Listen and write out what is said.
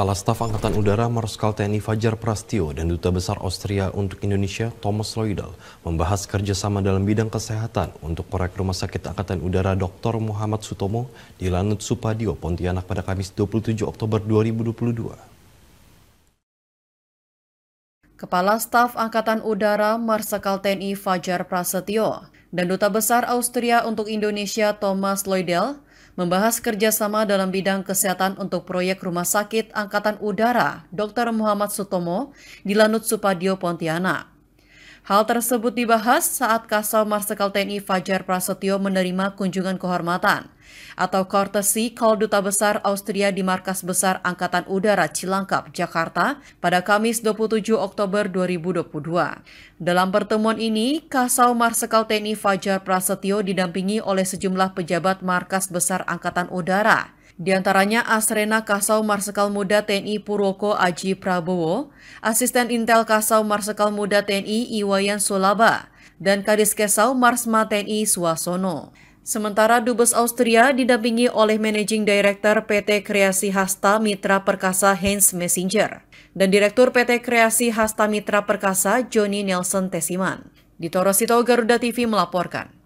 Kepala Staf Angkatan Udara Marskal TNI Fajar Prastio dan Duta Besar Austria untuk Indonesia Thomas Loidal membahas kerjasama dalam bidang kesehatan untuk proyek Rumah Sakit Angkatan Udara Dr. Muhammad Sutomo di Lanut Supadio, Pontianak pada Kamis 27 Oktober 2022. Kepala Staf Angkatan Udara Marskal TNI Fajar Prasetyo dan Duta Besar Austria untuk Indonesia Thomas Loidel membahas kerjasama dalam bidang kesehatan untuk proyek Rumah Sakit Angkatan Udara Dr. Muhammad Sutomo di Lanut Supadio, Pontianak. Hal tersebut dibahas saat Kasau Marsikal TNI Fajar Prasetyo menerima kunjungan kehormatan atau courtesy call Duta Besar Austria di Markas Besar Angkatan Udara Cilangkap, Jakarta pada Kamis 27 Oktober 2022. Dalam pertemuan ini, Kasau Marsikal TNI Fajar Prasetyo didampingi oleh sejumlah pejabat Markas Besar Angkatan Udara, di antaranya Asrena Kasau Marsekal Muda TNI Purwoko Aji Prabowo, Asisten Intel Kasau Marsekal Muda TNI Iwayan Sulaba, dan Kadis Kesau Marsma TNI Suasono. Sementara Dubes Austria didampingi oleh Managing Director PT Kreasi Hasta Mitra Perkasa Hans Messenger dan Direktur PT Kreasi Hasta Mitra Perkasa Joni Nelson Tesiman. Toro Sito Garuda TV melaporkan.